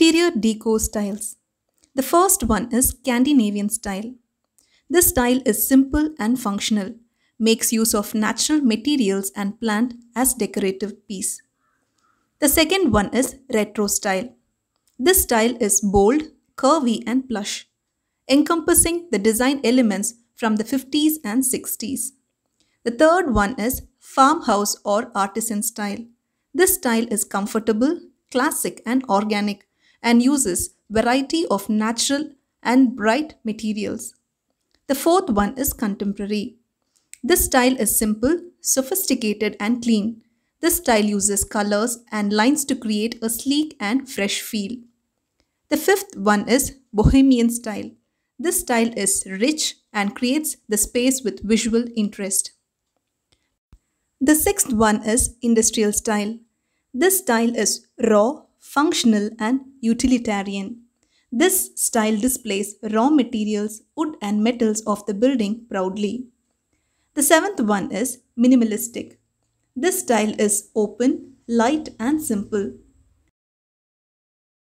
Interior deco styles. The first one is Scandinavian style. This style is simple and functional, makes use of natural materials and plant as decorative piece. The second one is retro style. This style is bold, curvy and plush, encompassing the design elements from the 50s and 60s. The third one is farmhouse or artisan style. This style is comfortable, classic and organic, and uses variety of natural and bright materials. The fourth one is contemporary. This style is simple, sophisticated and clean. This style uses colors and lines to create a sleek and fresh feel. The fifth one is bohemian style. This style is rich and creates the space with visual interest. The sixth one is industrial style. This style is raw, functional and utilitarian. This style displays raw materials, wood and metals of the building proudly. The seventh one is minimalistic. This style is open, light and simple.